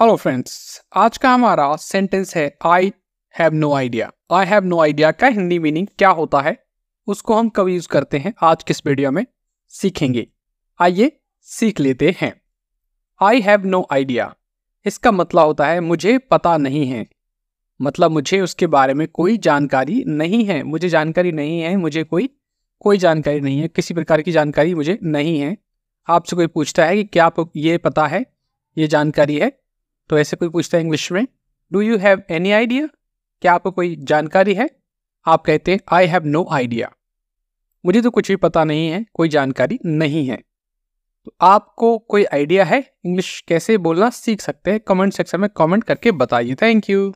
hello friends आज का हमारा सेंटेंस है I have no idea I have no idea का हिंदी मीनिंग क्या होता है उसको हम कभी यूज करते हैं आज किस वीडियो में सीखेंगे आइए सीख लेते हैं आई हैव नो आइडिया इसका मतलब होता है मुझे पता नहीं है मतलब मुझे उसके बारे में कोई जानकारी नहीं है मुझे जानकारी नहीं है मुझे कोई कोई जानकारी नहीं है किसी प्रकार की जानकारी मुझे नहीं है आपसे कोई पूछता है कि क्या आपको ये पता है ये जानकारी है तो ऐसे कोई पूछता है इंग्लिश में do you have any idea क्या आपको कोई जानकारी है आप कहते हैं आई हैव नो आइडिया मुझे तो कुछ भी पता नहीं है कोई जानकारी नहीं है तो आपको कोई आइडिया है इंग्लिश कैसे बोलना सीख सकते हैं कमेंट सेक्शन में कमेंट करके बताइए थैंक यू